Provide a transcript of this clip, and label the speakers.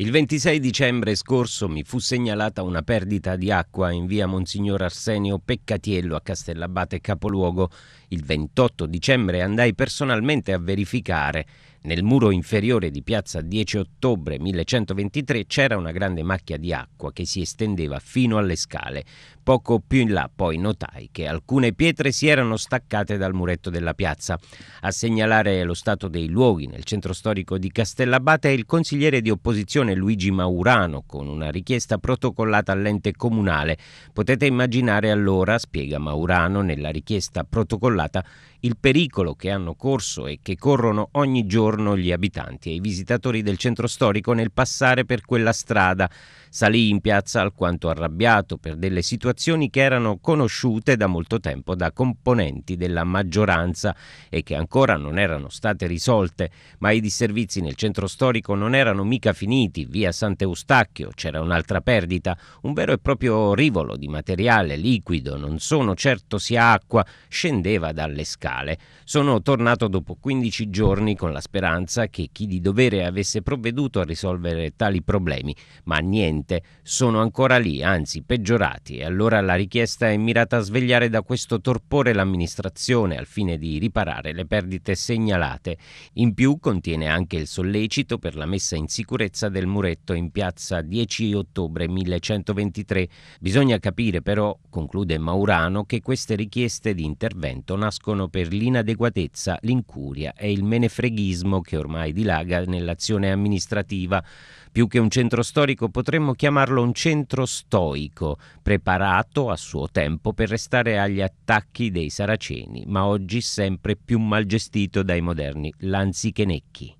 Speaker 1: Il 26 dicembre scorso mi fu segnalata una perdita di acqua in via Monsignor Arsenio Peccatiello a Castellabate Capoluogo. Il 28 dicembre andai personalmente a verificare. Nel muro inferiore di piazza 10 ottobre 1123 c'era una grande macchia di acqua che si estendeva fino alle scale. Poco più in là poi notai che alcune pietre si erano staccate dal muretto della piazza. A segnalare lo stato dei luoghi nel centro storico di Castellabate è il consigliere di opposizione Luigi Maurano con una richiesta protocollata all'ente comunale. Potete immaginare allora, spiega Maurano nella richiesta protocollata, il pericolo che hanno corso e che corrono ogni giorno attorno gli abitanti e i visitatori del centro storico nel passare per quella strada. Salì in piazza alquanto arrabbiato per delle situazioni che erano conosciute da molto tempo da componenti della maggioranza e che ancora non erano state risolte, ma i disservizi nel centro storico non erano mica finiti. Via Sant'Eustacchio c'era un'altra perdita, un vero e proprio rivolo di materiale liquido, non sono certo sia acqua, scendeva dalle scale. Sono tornato dopo 15 giorni con la speranza maggioranza che chi di dovere avesse provveduto a risolvere tali problemi, ma niente, sono ancora lì, anzi peggiorati, e allora la richiesta è mirata a svegliare da questo torpore l'amministrazione al fine di riparare le perdite segnalate. In più contiene anche il sollecito per la messa in sicurezza del muretto in piazza 10 ottobre 1123. Bisogna capire però, conclude Maurano, che queste richieste di intervento nascono per l'inadeguatezza, l'incuria e il menefreghismo centralismo che ormai dilaga nell'azione amministrativa. Più che un centro storico potremmo chiamarlo un centro stoico, preparato a suo tempo per restare agli attacchi dei saraceni, ma oggi sempre più mal gestito dai moderni lanzichenecchi.